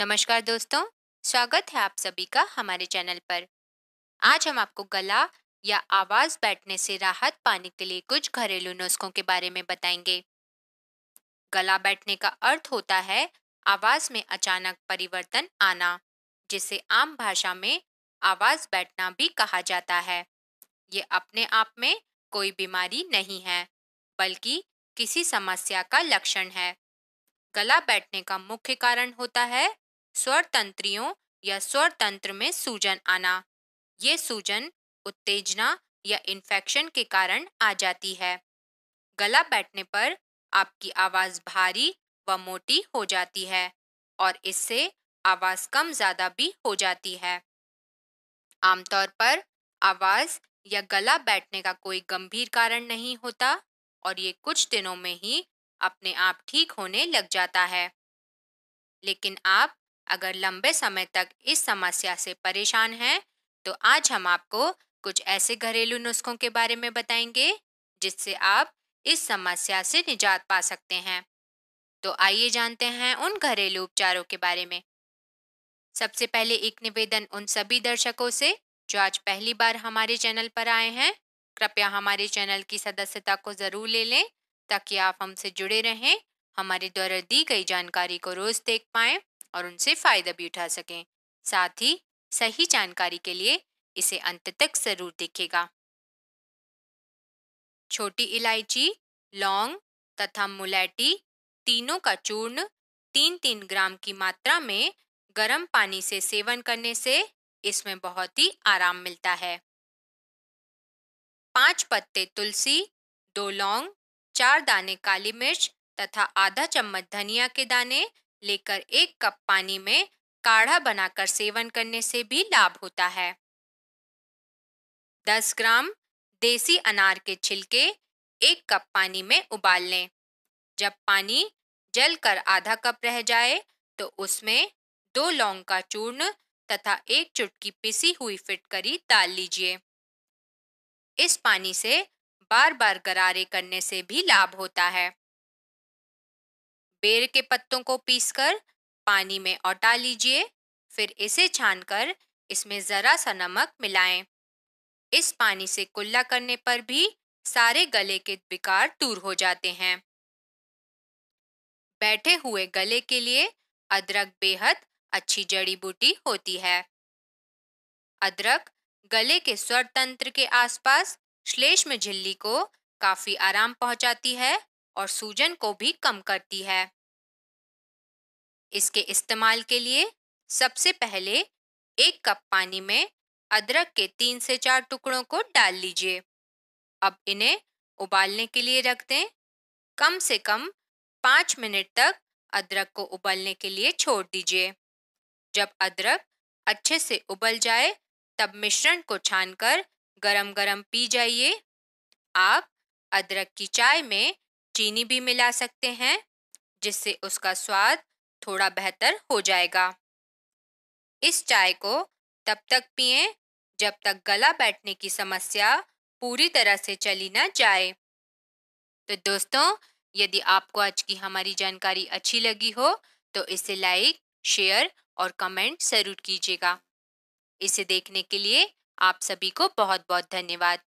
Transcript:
नमस्कार दोस्तों स्वागत है आप सभी का हमारे चैनल पर आज हम आपको गला या आवाज बैठने से राहत पाने के लिए कुछ घरेलू नुस्खों के बारे में बताएंगे गला बैठने का अर्थ होता है आवाज में अचानक परिवर्तन आना जिसे आम भाषा में आवाज बैठना भी कहा जाता है ये अपने आप में कोई बीमारी नहीं है बल्कि किसी समस्या का लक्षण है गला बैठने का मुख्य कारण होता है स्वर तंत्रियों या स्वर तंत्र में सूजन आना ये सूजन उत्तेजना या इन्फेक्शन के कारण आ जाती है गला बैठने पर आपकी आवाज़ भारी व मोटी हो जाती है और इससे आवाज़ कम ज़्यादा भी हो जाती है आमतौर पर आवाज़ या गला बैठने का कोई गंभीर कारण नहीं होता और ये कुछ दिनों में ही अपने आप ठीक होने लग जाता है लेकिन आप अगर लंबे समय तक इस समस्या से परेशान हैं तो आज हम आपको कुछ ऐसे घरेलू नुस्खों के बारे में बताएंगे जिससे आप इस समस्या से निजात पा सकते हैं तो आइए जानते हैं उन घरेलू उपचारों के बारे में सबसे पहले एक निवेदन उन सभी दर्शकों से जो आज पहली बार हमारे चैनल पर आए हैं कृपया हमारे चैनल की सदस्यता को ज़रूर ले लें ताकि आप हमसे जुड़े रहें हमारे द्वारा दी गई जानकारी को रोज़ देख पाएं और उनसे फ़ायदा भी उठा सकें साथ ही सही जानकारी के लिए इसे अंत तक ज़रूर देखेगा छोटी इलायची लौंग तथा मुलैटी तीनों का चूर्ण तीन तीन ग्राम की मात्रा में गर्म पानी से सेवन करने से इसमें बहुत ही आराम मिलता है पांच पत्ते तुलसी दो लौंग चार दाने काली मिर्च तथा आधा चम्मच धनिया के दाने लेकर एक कप पानी में काढ़ा बनाकर सेवन करने से भी लाभ होता है 10 ग्राम देसी अनार के छिलके एक कप पानी में उबाल लें जब पानी जल कर आधा कप रह जाए तो उसमें दो लौंग का चूर्ण तथा एक चुटकी पिसी हुई फिटकरी डाल लीजिए इस पानी से बार बार गरारे करने से भी लाभ होता है बेर के पत्तों को पीसकर पानी में औटा लीजिए फिर इसे छानकर इसमें ज़रा सा नमक मिलाएं। इस पानी से कुल्ला करने पर भी सारे गले के विकार दूर हो जाते हैं बैठे हुए गले के लिए अदरक बेहद अच्छी जड़ी बूटी होती है अदरक गले के स्वर तंत्र के आसपास श्लेष्म झिल्ली को काफी आराम पहुंचाती है और सूजन को भी कम करती है इसके इस्तेमाल के लिए सबसे पहले एक कप पानी में अदरक के तीन से चार टुकड़ों को डाल लीजिए अब इन्हें उबालने के लिए रख दें कम से कम पाँच मिनट तक अदरक को उबलने के लिए छोड़ दीजिए जब अदरक अच्छे से उबल जाए तब मिश्रण को छानकर गरम गरम पी जाइए आप अदरक की चाय में चीनी भी मिला सकते हैं जिससे उसका स्वाद थोड़ा बेहतर हो जाएगा इस चाय को तब तक पिएं जब तक गला बैठने की समस्या पूरी तरह से चली ना जाए तो दोस्तों यदि आपको आज की हमारी जानकारी अच्छी लगी हो तो इसे लाइक शेयर और कमेंट ज़रूर कीजिएगा इसे देखने के लिए आप सभी को बहुत बहुत धन्यवाद